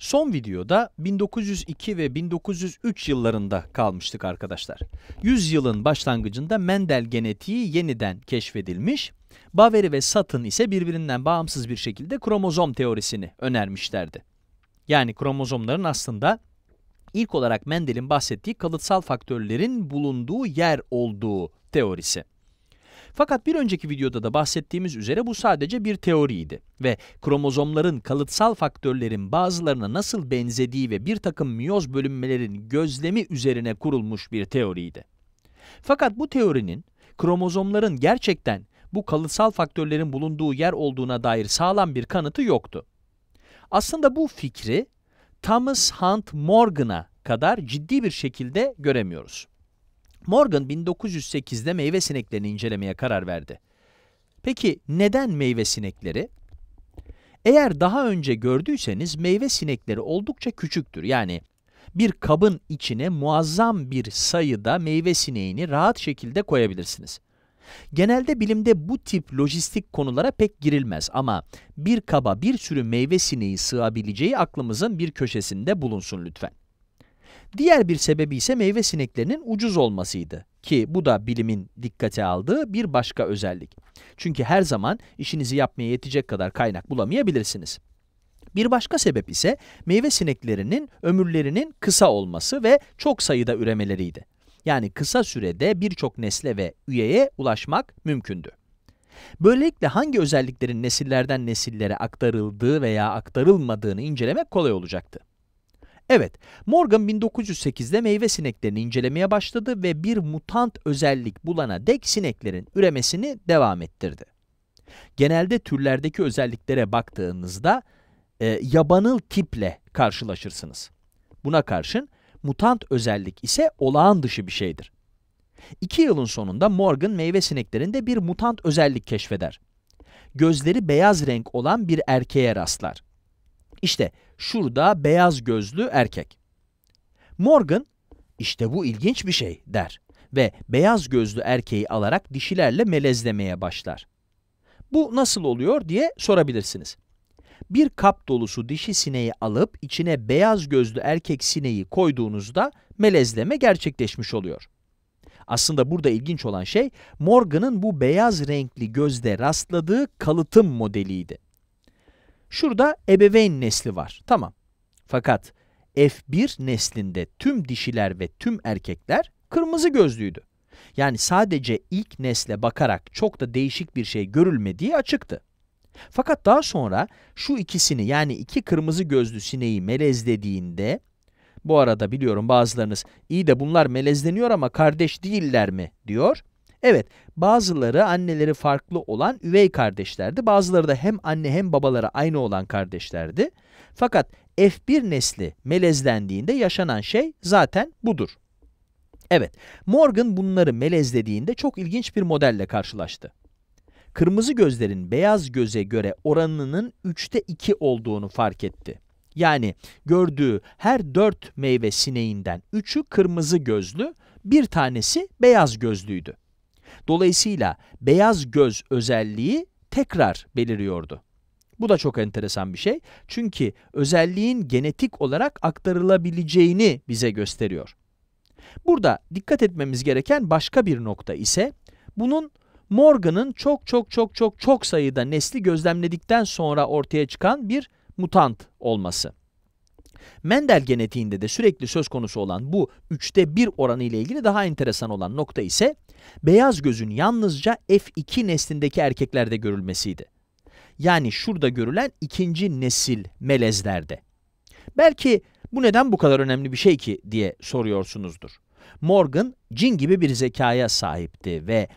Son videoda 1902 ve 1903 yıllarında kalmıştık arkadaşlar. Yüzyılın başlangıcında Mendel genetiği yeniden keşfedilmiş, Baveri ve Sutton ise birbirinden bağımsız bir şekilde kromozom teorisini önermişlerdi. Yani kromozomların aslında ilk olarak Mendel'in bahsettiği kalıtsal faktörlerin bulunduğu yer olduğu teorisi. Fakat bir önceki videoda da bahsettiğimiz üzere bu sadece bir teoriydi ve kromozomların kalıtsal faktörlerin bazılarına nasıl benzediği ve bir takım miyoz bölünmelerin gözlemi üzerine kurulmuş bir teoriydi. Fakat bu teorinin kromozomların gerçekten bu kalıtsal faktörlerin bulunduğu yer olduğuna dair sağlam bir kanıtı yoktu. Aslında bu fikri Thomas Hunt Morgan'a kadar ciddi bir şekilde göremiyoruz. Morgan 1908'de meyve sineklerini incelemeye karar verdi. Peki neden meyve sinekleri? Eğer daha önce gördüyseniz meyve sinekleri oldukça küçüktür. Yani bir kabın içine muazzam bir sayıda meyve sineğini rahat şekilde koyabilirsiniz. Genelde bilimde bu tip lojistik konulara pek girilmez ama bir kaba bir sürü meyve sineği sığabileceği aklımızın bir köşesinde bulunsun lütfen. Diğer bir sebebi ise meyve sineklerinin ucuz olmasıydı ki bu da bilimin dikkate aldığı bir başka özellik. Çünkü her zaman işinizi yapmaya yetecek kadar kaynak bulamayabilirsiniz. Bir başka sebep ise meyve sineklerinin ömürlerinin kısa olması ve çok sayıda üremeleriydi. Yani kısa sürede birçok nesle ve üyeye ulaşmak mümkündü. Böylelikle hangi özelliklerin nesillerden nesillere aktarıldığı veya aktarılmadığını incelemek kolay olacaktı. Evet, Morgan 1908'de meyve sineklerini incelemeye başladı ve bir mutant özellik bulana dek sineklerin üremesini devam ettirdi. Genelde türlerdeki özelliklere baktığınızda e, yabanıl tiple karşılaşırsınız. Buna karşın mutant özellik ise olağan dışı bir şeydir. İki yılın sonunda Morgan meyve sineklerinde bir mutant özellik keşfeder. Gözleri beyaz renk olan bir erkeğe rastlar. İşte şurada beyaz gözlü erkek. Morgan, işte bu ilginç bir şey der ve beyaz gözlü erkeği alarak dişilerle melezlemeye başlar. Bu nasıl oluyor diye sorabilirsiniz. Bir kap dolusu dişi sineği alıp içine beyaz gözlü erkek sineği koyduğunuzda melezleme gerçekleşmiş oluyor. Aslında burada ilginç olan şey Morgan'ın bu beyaz renkli gözde rastladığı kalıtım modeliydi. Şurada ebeveyn nesli var. Tamam. Fakat F1 neslinde tüm dişiler ve tüm erkekler kırmızı gözlüydü. Yani sadece ilk nesle bakarak çok da değişik bir şey görülmediği açıktı. Fakat daha sonra şu ikisini yani iki kırmızı gözlü sineği melezlediğinde, bu arada biliyorum bazılarınız iyi de bunlar melezleniyor ama kardeş değiller mi diyor. Evet, bazıları anneleri farklı olan üvey kardeşlerdi. Bazıları da hem anne hem babaları aynı olan kardeşlerdi. Fakat F1 nesli melezlendiğinde yaşanan şey zaten budur. Evet, Morgan bunları melezlediğinde çok ilginç bir modelle karşılaştı. Kırmızı gözlerin beyaz göze göre oranının 3'te 2 olduğunu fark etti. Yani gördüğü her 4 meyve sineğinden 3'ü kırmızı gözlü, bir tanesi beyaz gözlüydü. Dolayısıyla beyaz göz özelliği tekrar beliriyordu. Bu da çok enteresan bir şey. Çünkü özelliğin genetik olarak aktarılabileceğini bize gösteriyor. Burada dikkat etmemiz gereken başka bir nokta ise bunun Morgan'ın çok çok çok çok çok sayıda nesli gözlemledikten sonra ortaya çıkan bir mutant olması. Mendel genetiğinde de sürekli söz konusu olan bu üçte bir oranı ile ilgili daha enteresan olan nokta ise beyaz gözün yalnızca F2 neslindeki erkeklerde görülmesiydi. Yani şurada görülen ikinci nesil melezlerde. Belki bu neden bu kadar önemli bir şey ki diye soruyorsunuzdur. Morgan cin gibi bir zekaya sahipti ve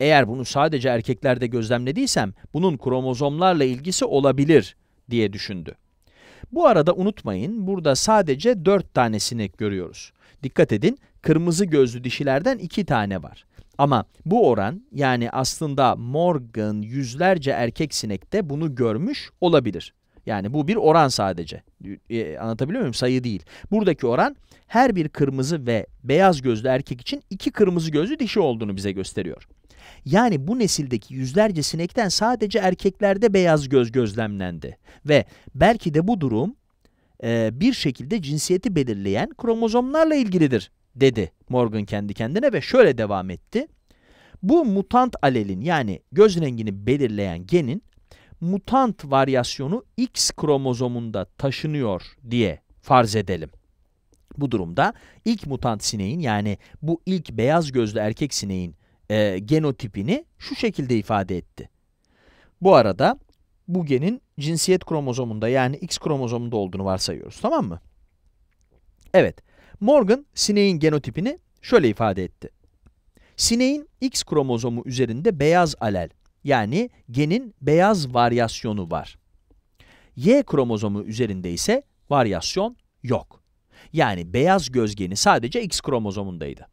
eğer bunu sadece erkeklerde gözlemlediysem bunun kromozomlarla ilgisi olabilir diye düşündü. Bu arada unutmayın burada sadece 4 tane sinek görüyoruz. Dikkat edin kırmızı gözlü dişilerden 2 tane var. Ama bu oran yani aslında Morgan yüzlerce erkek sinekte bunu görmüş olabilir. Yani bu bir oran sadece. E, anlatabiliyor muyum? Sayı değil. Buradaki oran her bir kırmızı ve beyaz gözlü erkek için iki kırmızı gözlü dişi olduğunu bize gösteriyor. Yani bu nesildeki yüzlerce sinekten sadece erkeklerde beyaz göz gözlemlendi. Ve belki de bu durum e, bir şekilde cinsiyeti belirleyen kromozomlarla ilgilidir dedi Morgan kendi kendine ve şöyle devam etti. Bu mutant alelin yani göz rengini belirleyen genin mutant varyasyonu X kromozomunda taşınıyor diye farz edelim. Bu durumda ilk mutant sineğin yani bu ilk beyaz gözlü erkek sineğin e, genotipini şu şekilde ifade etti. Bu arada bu genin cinsiyet kromozomunda yani X kromozomunda olduğunu varsayıyoruz tamam mı? Evet, Morgan sineğin genotipini şöyle ifade etti. Sineğin X kromozomu üzerinde beyaz alel yani genin beyaz varyasyonu var. Y kromozomu üzerinde ise varyasyon yok. Yani beyaz göz geni sadece X kromozomundaydı.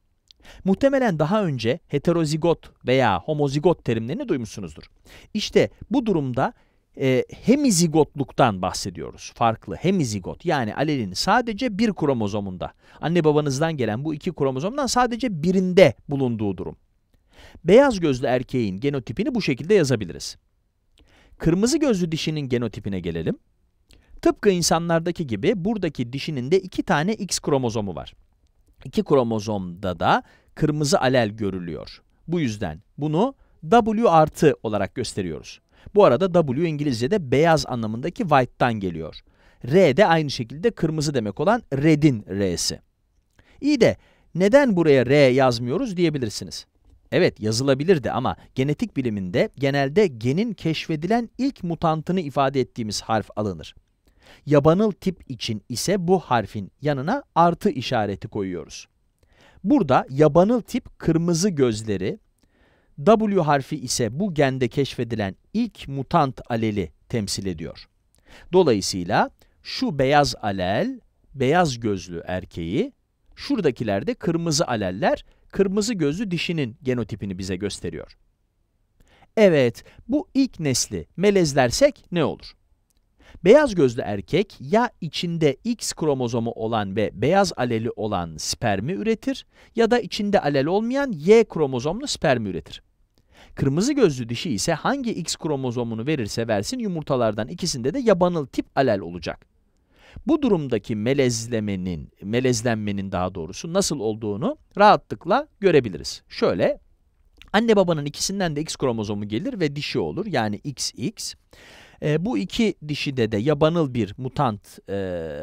Muhtemelen daha önce heterozigot veya homozigot terimlerini duymuşsunuzdur. İşte bu durumda e, hemizigotluktan bahsediyoruz. Farklı hemizigot yani alelin sadece bir kromozomunda. Anne babanızdan gelen bu iki kromozomdan sadece birinde bulunduğu durum. Beyaz gözlü erkeğin genotipini bu şekilde yazabiliriz. Kırmızı gözlü dişinin genotipine gelelim. Tıpkı insanlardaki gibi buradaki dişinin de iki tane X kromozomu var. İki kromozomda da kırmızı alel görülüyor. Bu yüzden bunu W artı olarak gösteriyoruz. Bu arada W İngilizce'de beyaz anlamındaki white'tan geliyor. R de aynı şekilde kırmızı demek olan red'in R'si. İyi de neden buraya R yazmıyoruz diyebilirsiniz. Evet yazılabilirdi ama genetik biliminde genelde genin keşfedilen ilk mutantını ifade ettiğimiz harf alınır. Yabanıl tip için ise bu harfin yanına artı işareti koyuyoruz. Burada yabanıl tip kırmızı gözleri, W harfi ise bu gende keşfedilen ilk mutant aleli temsil ediyor. Dolayısıyla şu beyaz alel, beyaz gözlü erkeği, şuradakiler de kırmızı aleller, kırmızı gözlü dişinin genotipini bize gösteriyor. Evet, bu ilk nesli melezlersek ne olur? Beyaz gözlü erkek ya içinde X kromozomu olan ve beyaz aleli olan spermi üretir ya da içinde alel olmayan Y kromozomlu spermi üretir. Kırmızı gözlü dişi ise hangi X kromozomunu verirse versin yumurtalardan ikisinde de yabanıl tip alel olacak. Bu durumdaki melezlemenin, melezlenmenin daha doğrusu nasıl olduğunu rahatlıkla görebiliriz. Şöyle, anne babanın ikisinden de X kromozomu gelir ve dişi olur yani XX. E, bu iki dişide de yabanıl bir mutant e,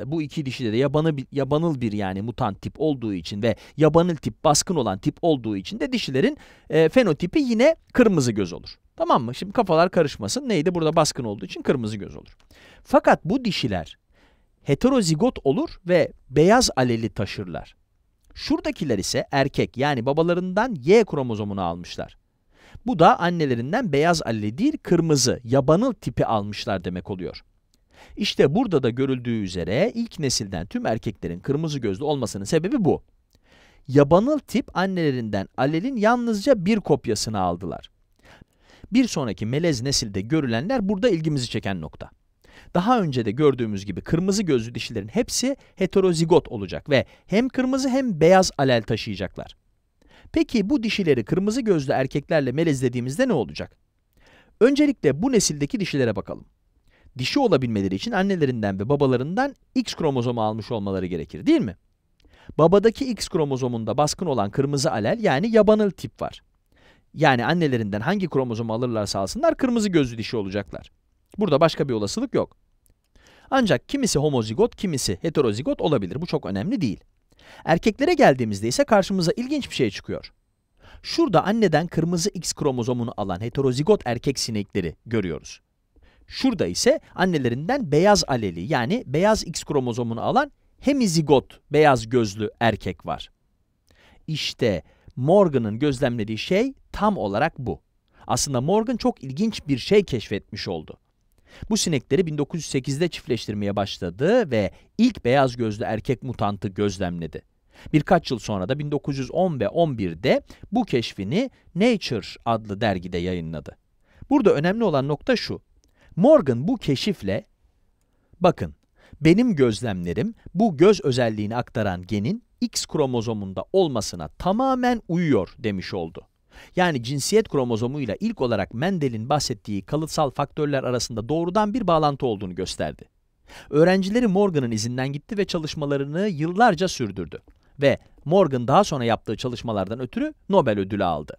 bu iki dişide de yabanı, yabanıl bir yani mutant tip olduğu için ve yabanıl tip baskın olan tip olduğu için de dişilerin e, fenotipi yine kırmızı göz olur. Tamam mı? Şimdi kafalar karışmasın. Neydi? Burada baskın olduğu için kırmızı göz olur. Fakat bu dişiler heterozigot olur ve beyaz aleli taşırlar. Şuradakiler ise erkek yani babalarından Y kromozomunu almışlar. Bu da annelerinden beyaz alle değil kırmızı, yabanıl tipi almışlar demek oluyor. İşte burada da görüldüğü üzere ilk nesilden tüm erkeklerin kırmızı gözlü olmasının sebebi bu. Yabanıl tip annelerinden alelin yalnızca bir kopyasını aldılar. Bir sonraki melez nesilde görülenler burada ilgimizi çeken nokta. Daha önce de gördüğümüz gibi kırmızı gözlü dişilerin hepsi heterozigot olacak ve hem kırmızı hem beyaz alel taşıyacaklar. Peki bu dişileri kırmızı gözlü erkeklerle melezlediğimizde ne olacak? Öncelikle bu nesildeki dişilere bakalım. Dişi olabilmeleri için annelerinden ve babalarından X kromozomu almış olmaları gerekir değil mi? Babadaki X kromozomunda baskın olan kırmızı alel yani yabanıl tip var. Yani annelerinden hangi kromozomu alırlarsa alsınlar kırmızı gözlü dişi olacaklar. Burada başka bir olasılık yok. Ancak kimisi homozigot, kimisi heterozigot olabilir. Bu çok önemli değil. Erkeklere geldiğimizde ise karşımıza ilginç bir şey çıkıyor. Şurada anneden kırmızı X kromozomunu alan heterozigot erkek sinekleri görüyoruz. Şurada ise annelerinden beyaz aleli yani beyaz X kromozomunu alan hemizigot beyaz gözlü erkek var. İşte Morgan'ın gözlemlediği şey tam olarak bu. Aslında Morgan çok ilginç bir şey keşfetmiş oldu. Bu sinekleri 1908'de çiftleştirmeye başladı ve ilk beyaz gözlü erkek mutantı gözlemledi. Birkaç yıl sonra da 1910 ve 11'de bu keşfini Nature adlı dergide yayınladı. Burada önemli olan nokta şu. Morgan bu keşifle, bakın benim gözlemlerim bu göz özelliğini aktaran genin X kromozomunda olmasına tamamen uyuyor demiş oldu. Yani cinsiyet kromozomuyla ilk olarak Mendel'in bahsettiği kalıtsal faktörler arasında doğrudan bir bağlantı olduğunu gösterdi. Öğrencileri Morgan'ın izinden gitti ve çalışmalarını yıllarca sürdürdü. Ve Morgan daha sonra yaptığı çalışmalardan ötürü Nobel ödülü aldı.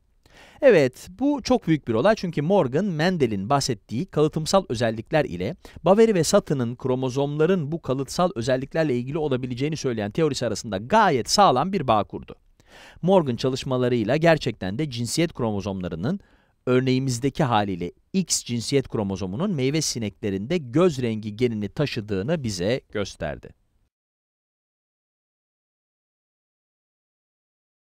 Evet, bu çok büyük bir olay çünkü Morgan, Mendel'in bahsettiği kalıtımsal özellikler ile Baveri ve Satın'ın kromozomların bu kalıtsal özelliklerle ilgili olabileceğini söyleyen teorisi arasında gayet sağlam bir bağ kurdu. Morgan çalışmalarıyla gerçekten de cinsiyet kromozomlarının örneğimizdeki haliyle X cinsiyet kromozomunun meyve sineklerinde göz rengi genini taşıdığını bize gösterdi.